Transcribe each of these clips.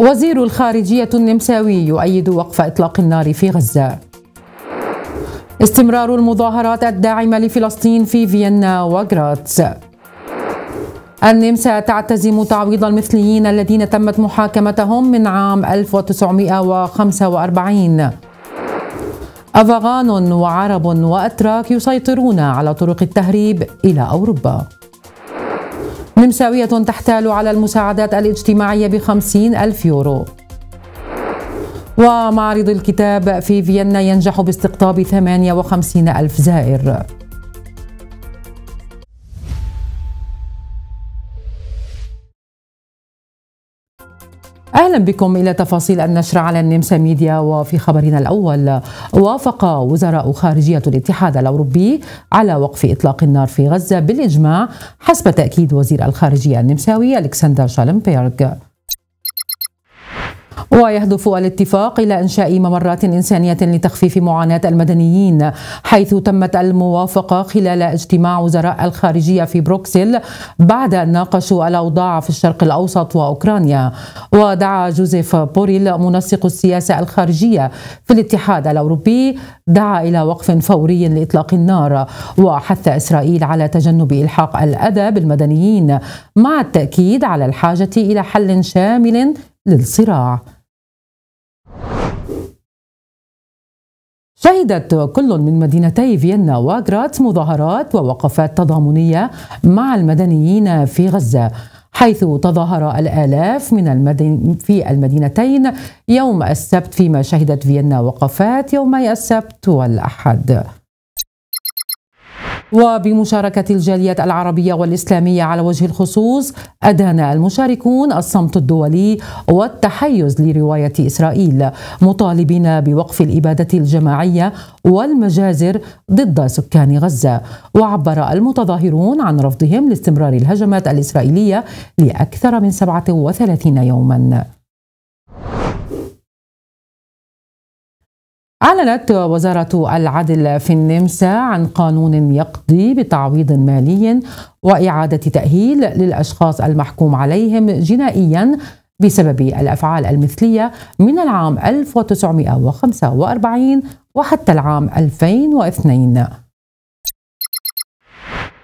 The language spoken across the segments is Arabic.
وزير الخارجية النمساوي يؤيد وقف إطلاق النار في غزة استمرار المظاهرات الداعمة لفلسطين في فيينا وغراتس النمسا تعتزم تعويض المثليين الذين تمت محاكمتهم من عام 1945 أفغان وعرب وأتراك يسيطرون على طرق التهريب إلى أوروبا نمساوية تحتال على المساعدات الاجتماعية بخمسين ألف يورو ومعرض الكتاب في فيينا ينجح باستقطاب 58 ألف زائر اهلا بكم الى تفاصيل النشر على النمسا ميديا وفي خبرنا الاول وافق وزراء خارجيه الاتحاد الاوروبي على وقف اطلاق النار في غزه بالاجماع حسب تاكيد وزير الخارجيه النمساوي الكسندر شالمبيرغ ويهدف الاتفاق إلى إنشاء ممرات إنسانية لتخفيف معاناة المدنيين حيث تمت الموافقة خلال اجتماع وزراء الخارجية في بروكسل بعد أن ناقشوا الأوضاع في الشرق الأوسط وأوكرانيا ودعا جوزيف بوريل منسق السياسة الخارجية في الاتحاد الأوروبي دعا إلى وقف فوري لإطلاق النار وحث إسرائيل على تجنب إلحاق الأذى بالمدنيين مع التأكيد على الحاجة إلى حل شامل للصراع شهدت كل من مدينتي فيينا وغرات مظاهرات ووقفات تضامنية مع المدنيين في غزة حيث تظاهر الآلاف من المدن في المدينتين يوم السبت فيما شهدت فيينا وقفات يومي السبت والأحد وبمشاركة الجاليات العربية والإسلامية على وجه الخصوص أدان المشاركون الصمت الدولي والتحيز لرواية إسرائيل مطالبين بوقف الإبادة الجماعية والمجازر ضد سكان غزة وعبر المتظاهرون عن رفضهم لاستمرار الهجمات الإسرائيلية لأكثر من 37 يوماً أعلنت وزارة العدل في النمسا عن قانون يقضي بتعويض مالي وإعادة تأهيل للأشخاص المحكوم عليهم جنائيا بسبب الأفعال المثلية من العام 1945 وحتى العام 2002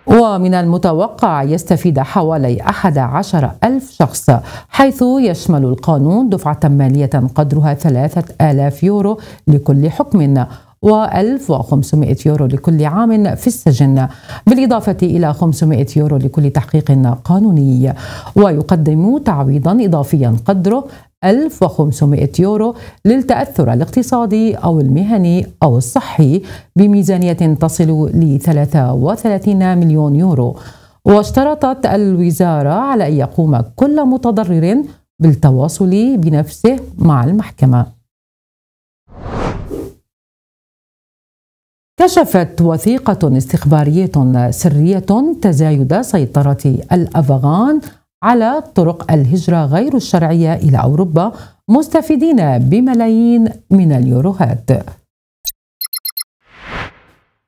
ومن المتوقع يستفيد حوالي 11 ألف شخص حيث يشمل القانون دفعة مالية قدرها 3000 يورو لكل حكم و1500 يورو لكل عام في السجن بالإضافة إلى 500 يورو لكل تحقيق قانوني ويقدم تعويضا إضافيا قدره 1500 يورو للتأثر الاقتصادي أو المهني أو الصحي بميزانية تصل ل 33 مليون يورو واشترطت الوزارة على أن يقوم كل متضرر بالتواصل بنفسه مع المحكمة كشفت وثيقة استخبارية سرية تزايد سيطرة الأفغان على طرق الهجرة غير الشرعية إلى أوروبا مستفيدين بملايين من اليوروهات.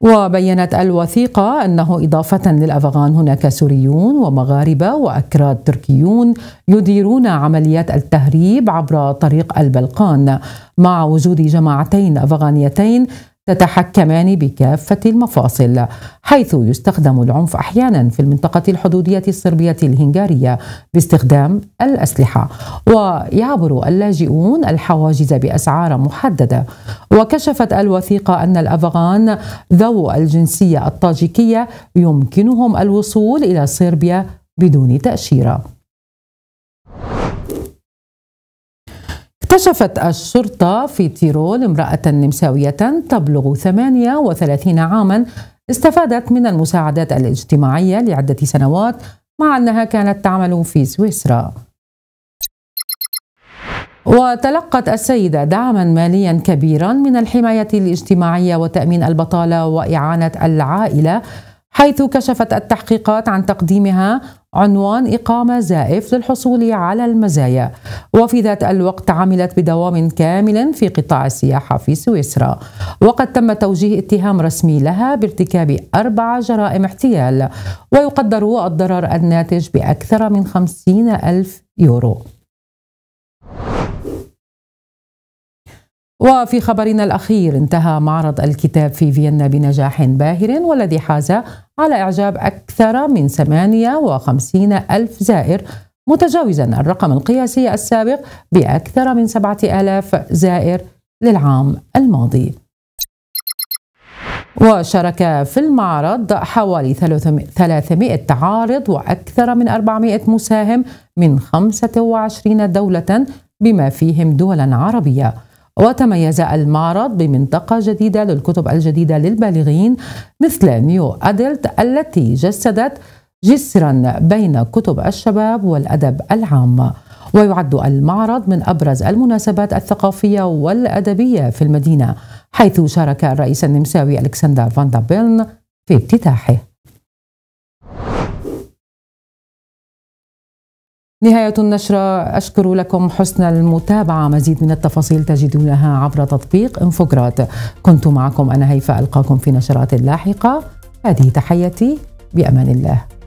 وبينت الوثيقة أنه إضافة للأفغان هناك سوريون ومغاربة وأكراد تركيون يديرون عمليات التهريب عبر طريق البلقان مع وجود جماعتين أفغانيتين تتحكمان بكافة المفاصل حيث يستخدم العنف أحيانا في المنطقة الحدودية الصربية الهنغارية باستخدام الأسلحة ويعبر اللاجئون الحواجز بأسعار محددة وكشفت الوثيقة أن الأفغان ذو الجنسية الطاجيكية يمكنهم الوصول إلى صربيا بدون تأشيرة اكتشفت الشرطة في تيرول امرأة نمساوية تبلغ 38 عاما استفادت من المساعدات الاجتماعية لعدة سنوات مع أنها كانت تعمل في سويسرا وتلقت السيدة دعما ماليا كبيرا من الحماية الاجتماعية وتأمين البطالة وإعانة العائلة حيث كشفت التحقيقات عن تقديمها عنوان إقامة زائف للحصول على المزايا وفي ذات الوقت عملت بدوام كامل في قطاع السياحة في سويسرا وقد تم توجيه اتهام رسمي لها بارتكاب أربع جرائم احتيال ويقدر الضرر الناتج بأكثر من خمسين ألف يورو وفي خبرنا الأخير انتهى معرض الكتاب في فيينا بنجاح باهر والذي حاز على إعجاب أكثر من 58 ألف زائر متجاوزا الرقم القياسي السابق بأكثر من 7000 زائر للعام الماضي وشارك في المعرض حوالي 300 عارض وأكثر من 400 مساهم من 25 دولة بما فيهم دولا عربية وتميز المعرض بمنطقة جديدة للكتب الجديدة للبالغين مثل نيو أدلت التي جسدت جسرا بين كتب الشباب والأدب العام ويعد المعرض من أبرز المناسبات الثقافية والأدبية في المدينة حيث شارك الرئيس النمساوي ألكسندر فان في افتتاحه نهاية النشرة أشكر لكم حسن المتابعة مزيد من التفاصيل تجدونها عبر تطبيق انفوجرات كنت معكم أنا هيفاء ألقاكم في نشرات لاحقة هذه تحيتي بأمان الله